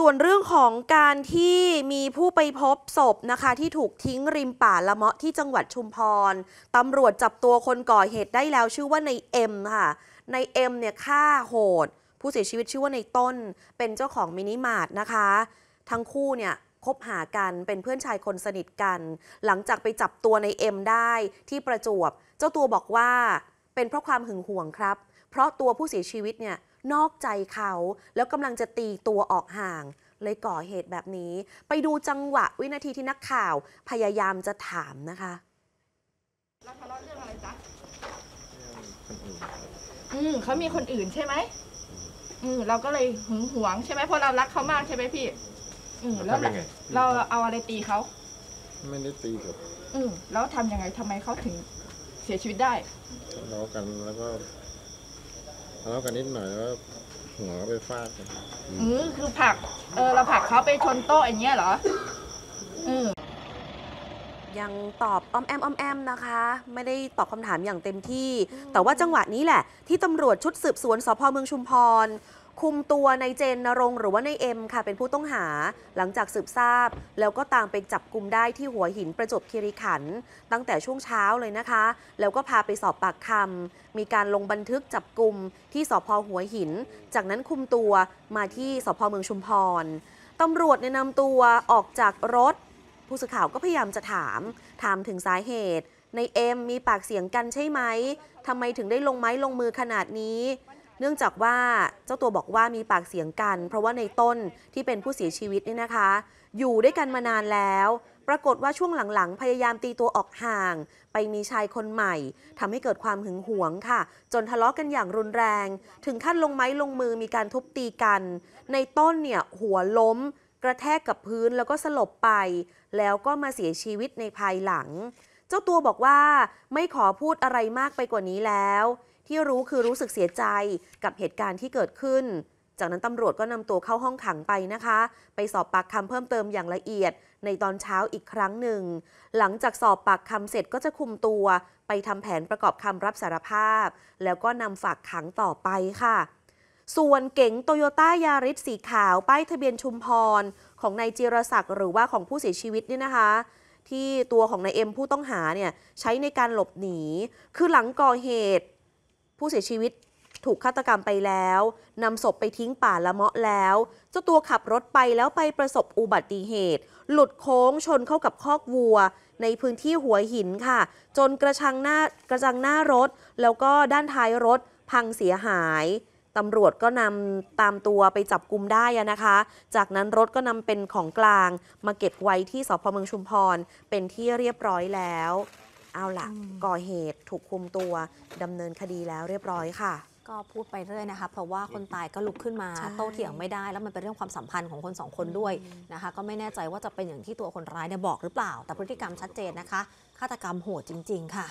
ส่วนเรื่องของการที่มีผู้ไปพบศพนะคะที่ถูกทิ้งริมป่าละเมาะ ที่จังหวัดชุมพรตำรวจจับตัวคนก่อเหตุได้แล้ว ชื่อว่าในเอ็มค่ะในเอ็มเนี่ยฆ่าโหด ผู้เสียชีวิตชื่อว่าในต้นเป็นเจ้าของมินิมาร์ทนะคะทั้งคู่เนี่ยคบหากันเป็นเพื่อนชายคนสนิทกัน หลังจากไปจับตัวในเอ็มได้ที่ประจวบเจ้าตัวบอกว่าเป็นเพราะความหึงหวงครับ เพราะตัวผู้เสียชีวิตเนี่ยนอกใจเขาแล้วกำลังจะตีตัวออกห่าง เลยก่อเหตุแบบนี้ ไปดูจังหวะวินาทีที่นักข่าว พยายามจะถามนะคะ แล้วทะเลาะเรื่องอะไรจ๊ะอืมเขามีคนอื่นใช่ไหมอืมเราก็เลยหึงหวงใช่ไหมเพราะเรารักเขามากใช่ไหมพี่ อืมแล้ว เราเอาอะไรตีเขาไม่ได้ตีครับอืมแล้วทำยังไงทำไมเขาถึงเสียชีวิตได้ทะเลาะกันแล้วก็ะเลาะกันนิดหน่อยแล้วหัวไปฟาดกันอือคือผักเออเราผักเขาไปชนโต๊ะอย่างเงี้ยเหรออือยังตอบอ้อมแอมอ้อมแอมนะคะ ไม่ได้ตอบคำถามอย่างเต็มที่ แต่ว่าจังหวะนี้แหละ ที่ตำรวจชุดสืบสวนสพเมืองชุมพรคุมตัวในเจนนรงหรือว่าในเอ็มค่ะเป็นผู้ต้องหา หลังจากสืบทราบแล้วก็ตามไปจับกลุ่มได้ที่หัวหินประจบคีรีขัน ตั้งแต่ช่วงเช้าเลยนะคะ แล้วก็พาไปสอบปากคำมีการลงบันทึกจับกลุ่มที่สพหัวหิน จากนั้นคุมตัวมาที่สพเมืองชุมพรตำรวจแนะนำตัวออกจากรถ ผู้สื่อข่าวก็พยายามจะถาม ถามถึงสาเหตุ ในเอ็มมีปากเสียงกันใช่ไหมทำไมถึงได้ลงไม้ลงมือขนาดนี้เนื่องจากว่าเจ้าตัวบอกว่ามีปากเสียงกัน เพราะว่าในต้นที่เป็นผู้เสียชีวิตนี่นะคะ อยู่ด้วยกันมานานแล้ว ปรากฏว่าช่วงหลังๆ พยายามตีตัวออกห่าง ไปมีชายคนใหม่ ทำให้เกิดความหึงหวงค่ะ จนทะเลาะกันอย่างรุนแรง ถึงขั้นลงไม้ลงมือมีการทุบตีกัน ในต้นเนี่ย หัวล้มกระแทกกับพื้นแล้วก็สลบไป แล้วก็มาเสียชีวิตในภายหลัง เจ้าตัวบอกว่าไม่ขอพูดอะไรมากไปกว่านี้แล้วที่รู้คือรู้สึกเสียใจกับเหตุการณ์ที่เกิดขึ้น จากนั้นตำรวจก็นำตัวเข้าห้องขังไปนะคะ ไปสอบปากคำเพิ่มเติมอย่างละเอียด ในตอนเช้าอีกครั้งหนึ่ง หลังจากสอบปากคำเสร็จก็จะคุมตัว ไปทำแผนประกอบคำรับสารภาพ แล้วก็นำฝากขังต่อไปค่ะ ส่วนเก๋งโตโยต้ายาริสสีขาว ป้ายทะเบียนชุมพรของนายจิรศักดิ์หรือว่าของผู้เสียชีวิตเนี่ยนะคะ ที่ตัวของนายเอ็มผู้ต้องหาเนี่ยใช้ในการหลบหนี คือหลังก่อเหตุผู้เสียชีวิตถูกฆาตกรรมไปแล้วนำศพไปทิ้งป่าละเมาะแล้ว เจ้าตัวขับรถไปแล้วไปประสบอุบัติเหตุ หลุดโค้งชนเข้ากับคอกวัว ในพื้นที่หัวหินค่ะ จนกระชังหน้ากระจังหน้ารถแล้วก็ด้านท้ายรถพังเสียหายตำรวจก็นำตามตัวไปจับกลุมได้นะคะ จากนั้นรถก็นำเป็นของกลาง มาเก็บไว้ที่สพเมืองชุมพรเป็นที่เรียบร้อยแล้วเอาล่ะก่อเหตุถูกคุมตัวดำเนินคดีแล้วเรียบร้อยค่ะ ก็พูดไปเรื่อยนะคะ เพราะว่าคนตายก็ลุกขึ้นมา โต้เถียงไม่ได้แล้วมันเป็นเรื่องความสัมพันธ์ของคนสองคนด้วยนะคะก็ไม่แน่ใจว่าจะเป็นอย่างที่ตัวคนร้ายเนี่ยบอกหรือเปล่า แต่พฤติกรรมชัดเจนนะคะ ฆาตกรรมโหดจริงๆค่ะ